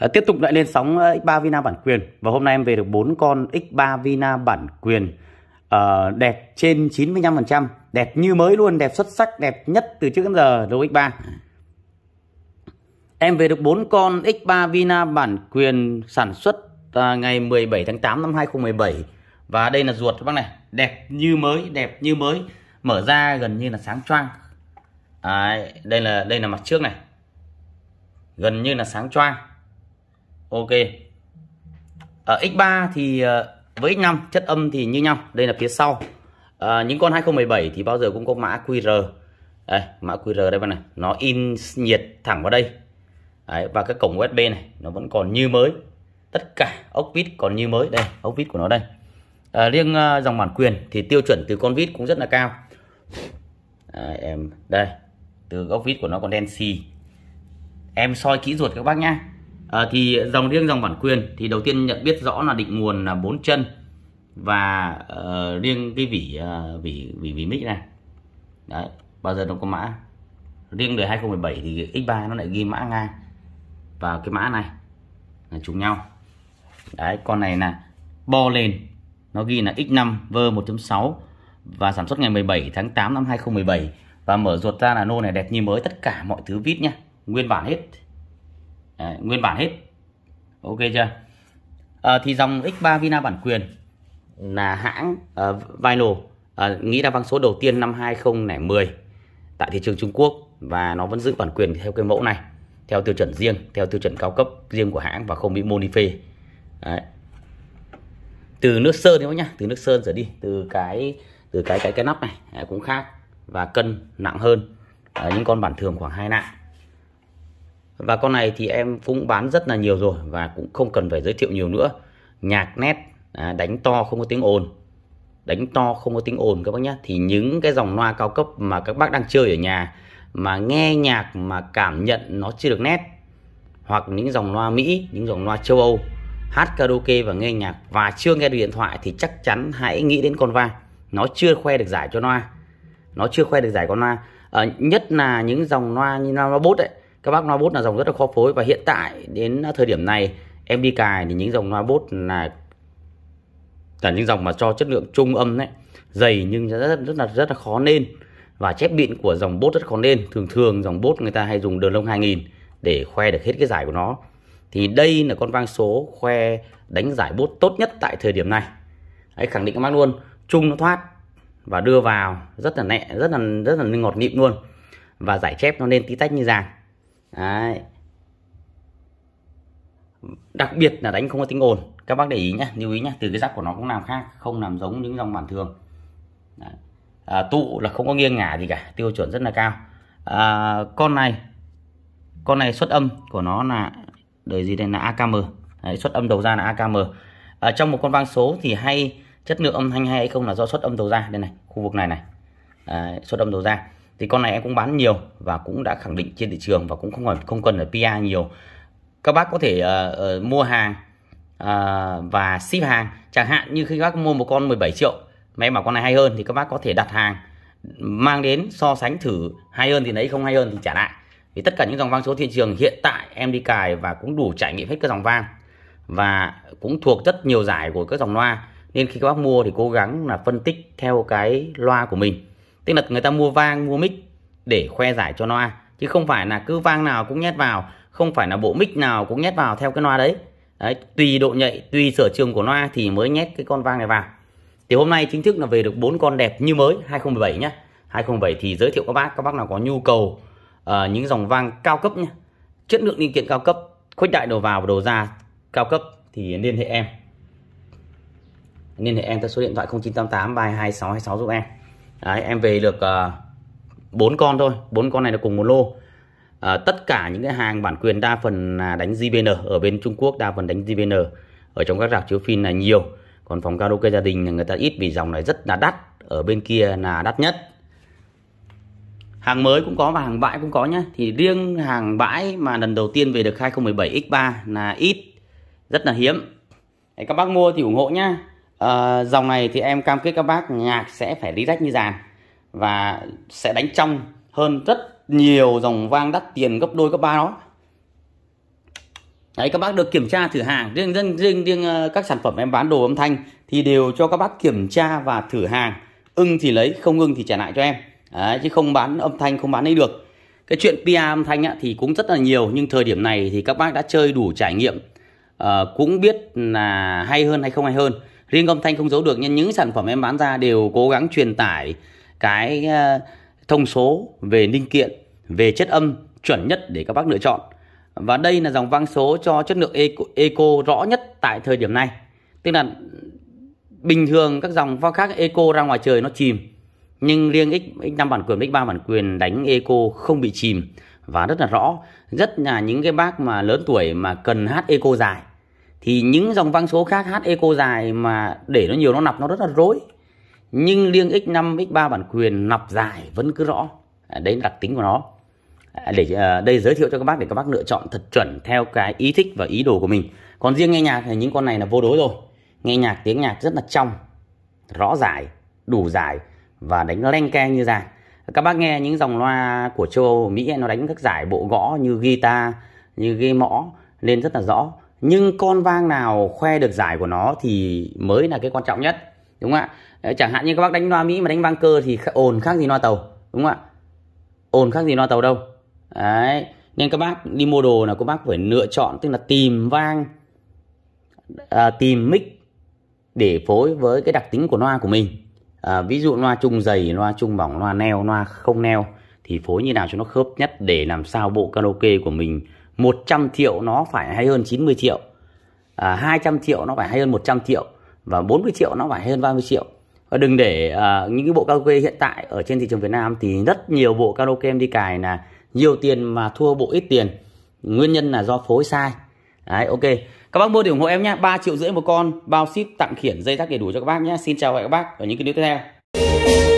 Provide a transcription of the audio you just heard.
À, tiếp tục lại lên sóng ờ, X3 Vina bản quyền và hôm nay em về được bốn con X3 Vina bản quyền uh, đẹp trên 95%, đẹp như mới luôn, đẹp xuất sắc, đẹp nhất từ trước đến giờ đối X3. Em về được bốn con X3 Vina bản quyền sản xuất uh, ngày 17 tháng 8 năm 2017 và đây là ruột các bác này, đẹp như mới, đẹp như mới, mở ra gần như là sáng choang. à, đây là đây là mặt trước này. Gần như là sáng choang ok ở ờ, x3 thì ờ, với x5 chất âm thì như nhau đây là phía sau à, những con 2017 thì bao giờ cũng có mã QR đây, mã QR đây bạn này nó in nhiệt thẳng vào đây Đấy, và cái cổng USB này nó vẫn còn như mới tất cả ốc vít còn như mới đây ốc vít của nó đây à, riêng dòng bản quyền thì tiêu chuẩn từ con vít cũng rất là cao à, em đây từ ốc vít của nó còn đen xì em soi kỹ ruột các bác nhá à, thì dòng riêng dòng bản quyền thì đầu tiên nhận biết rõ là định nguồn là bốn chân và uh, riêng cái vỉ uh, vỉ vỉ vỉ mic này đấy bao giờ nó có mã riêng đời 2017 thì x3 nó lại ghi mã ngang và cái mã này là trùng nhau đấy con này là bo lên nó ghi là x5 vơ 1.6 và sản xuất ngày 17 tháng 8 năm 2017 và mở ruột ra là nô này đẹp như mới tất cả mọi thứ vít nhá nguyên bản hết Đấy, nguyên bản hết ok chưa à, thì dòng X3 Vina bản quyền là hãng uh, Vinyl uh, nghĩ ra vang số đầu tiên năm 2010 tại thị trường Trung Quốc và nó vẫn giữ bản quyền theo cái mẫu này theo tiêu chuẩn riêng theo tiêu chuẩn cao cấp riêng của hãng và không bị môn Đấy. từ nước sơn đấy nhá từ nước sơn trở đi từ cái từ cái cái cái nắp này à, cũng khác và cân nặng hơn những con bản thường khoảng hai nặng và con này thì em cũng bán rất là nhiều rồi và cũng không cần phải giới thiệu nhiều nữa nhạc nét à, đánh to không có tiếng ồn đánh to không có tiếng ồn các bác nhé thì những cái dòng loa cao cấp mà các bác đang chơi ở nhà mà nghe nhạc mà cảm nhận nó chưa được nét hoặc những dòng loa Mỹ những dòng loa châu Âu hát karaoke và nghe nhạc và chưa nghe được điện thoại thì chắc chắn hãy nghĩ đến con va nó chưa khoe được giải cho loa nó chưa khoe được giải con loa à, nhất là những dòng loa như loa bốt ấy các bác loa bút là dòng rất là khó phối và hiện tại đến thời điểm này em đi cài thì những dòng loa bút là là những dòng mà cho chất lượng trung âm đấy dày nhưng rất, rất rất là rất là khó nên và chép bịn của dòng bốt rất khó nên thường thường dòng bốt người ta hay dùng đường lông 2000 để khoe được hết cái giải của nó thì đây là con vang số khoe đánh giải bốt tốt nhất tại thời điểm này hãy khẳng định các bác luôn trung nó thoát và đưa vào rất là nhẹ rất là rất là ngọt nịm luôn và giải chép nó lên tí tách như giàng Đấy. Đặc biệt là đánh không có tiếng ồn. Các bác để ý nhé, lưu ý nhé, từ cái giáp của nó cũng làm khác, không làm giống những dòng bản thường. À, tụ là không có nghiêng ngả gì cả, tiêu chuẩn rất là cao. À, con này con này xuất âm của nó là đời gì đây là AKM. Đấy, xuất âm đầu ra là AKM. À, trong một con vang số thì hay chất lượng âm thanh hay hay không là do xuất âm đầu ra đây này, khu vực này này. À, xuất âm đầu ra thì con này em cũng bán nhiều và cũng đã khẳng định trên thị trường và cũng không phải không cần phải PA nhiều các bác có thể uh, uh, mua hàng uh, và ship hàng chẳng hạn như khi các bác mua một con 17 triệu mà em bảo con này hay hơn thì các bác có thể đặt hàng mang đến so sánh thử hay hơn thì lấy không hay hơn thì trả lại vì tất cả những dòng vang số thị trường hiện tại em đi cài và cũng đủ trải nghiệm hết các dòng vang và cũng thuộc rất nhiều giải của các dòng loa nên khi các bác mua thì cố gắng là phân tích theo cái loa của mình tức là người ta mua vang mua mic để khoe giải cho loa chứ không phải là cứ vang nào cũng nhét vào không phải là bộ mic nào cũng nhét vào theo cái loa đấy đấy tùy độ nhạy tùy sở trường của loa thì mới nhét cái con vang này vào thì hôm nay chính thức là về được bốn con đẹp như mới 2017 nhé 2017 thì giới thiệu các bác các bác nào có nhu cầu uh, những dòng vang cao cấp nhé chất lượng linh kiện cao cấp khuếch đại đầu vào và đầu ra cao cấp thì liên hệ em liên hệ em theo số điện thoại 0988 326 26 giúp em Đấy, em về được ờ, bốn uh, con thôi bốn con này là cùng một lô à, tất cả những cái hàng bản quyền đa phần là đánh JBN ở bên Trung Quốc đa phần đánh JBN ở trong các rạp chiếu phim là nhiều còn phòng karaoke gia đình là người ta ít vì dòng này rất là đắt ở bên kia là đắt nhất hàng mới cũng có và hàng bãi cũng có nhé thì riêng hàng bãi mà lần đầu tiên về được 2017 X3 là ít rất là hiếm các bác mua thì ủng hộ nhá à, dòng này thì em cam kết các bác nhạc sẽ phải đi rách như dàn và sẽ đánh trong hơn rất nhiều dòng vang đắt tiền gấp đôi gấp ba đó. đấy các bác được kiểm tra thử hàng riêng riêng riêng, riêng ờ, các sản phẩm em bán đồ âm thanh thì đều cho các bác kiểm tra và thử hàng ưng thì lấy không ưng thì trả lại cho em đấy, chứ không bán âm thanh không bán ấy được cái chuyện PR âm thanh thì cũng rất là nhiều nhưng thời điểm này thì các bác đã chơi đủ trải nghiệm ờ, cũng biết là hay hơn hay không hay hơn riêng ông thanh không giấu được nhưng những sản phẩm em bán ra đều cố gắng truyền tải cái ờ, thông số về linh kiện về chất âm chuẩn nhất để các bác lựa chọn và đây là dòng vang số cho chất lượng eco, eco rõ nhất tại thời điểm này tức là bình thường các dòng vang khác eco ra ngoài trời nó chìm nhưng riêng x x5 bản quyền x3 bản quyền đánh eco không bị chìm và rất là rõ rất là những cái bác mà lớn tuổi mà cần hát eco dài thì những dòng vang số khác hát eco dài mà để nó nhiều nó nọc nó rất là rối nhưng liêng x5 x3 bản quyền nọc dài vẫn cứ rõ à, đấy là đặc tính của nó à, để à, đây giới thiệu cho các bác để các bác lựa chọn thật chuẩn theo cái ý thích và ý đồ của mình còn riêng nghe nhạc thì những con này là vô đối rồi nghe nhạc tiếng nhạc rất là trong rõ dài đủ dài và đánh leng keng như dài các bác nghe những dòng loa của châu Âu Mỹ nó đánh các giải bộ gõ như guitar như ghi mõ nên rất là rõ nhưng con vang nào khoe được giải của nó thì mới là cái quan trọng nhất đúng không ạ chẳng hạn như các bác đánh loa mỹ mà đánh vang cơ thì ồn khác gì loa tàu đúng không ạ ồn khác gì loa tàu đâu đấy nên các bác đi mua đồ là các bác phải lựa chọn tức là tìm vang à, tìm mic để phối với cái đặc tính của loa của mình à, ví dụ loa trung dày loa trung mỏng loa neo loa không neo thì phối như nào cho nó khớp nhất để làm sao bộ karaoke của mình 100 triệu nó phải hay hơn 90 triệu à, 200 triệu nó phải hay hơn 100 triệu và 40 triệu nó phải hay hơn 30 triệu và đừng để uh, những cái bộ karaoke hiện tại ở trên thị trường Việt Nam thì rất nhiều bộ karaoke em đi cài là nhiều tiền mà thua bộ ít tiền nguyên nhân là do phối sai đấy ok các bác mua thì ủng hộ em nhé 3 triệu rưỡi một con bao ship tặng khiển dây tác đầy đủ cho các bác nhé xin chào và các bác ở những cái clip tiếp theo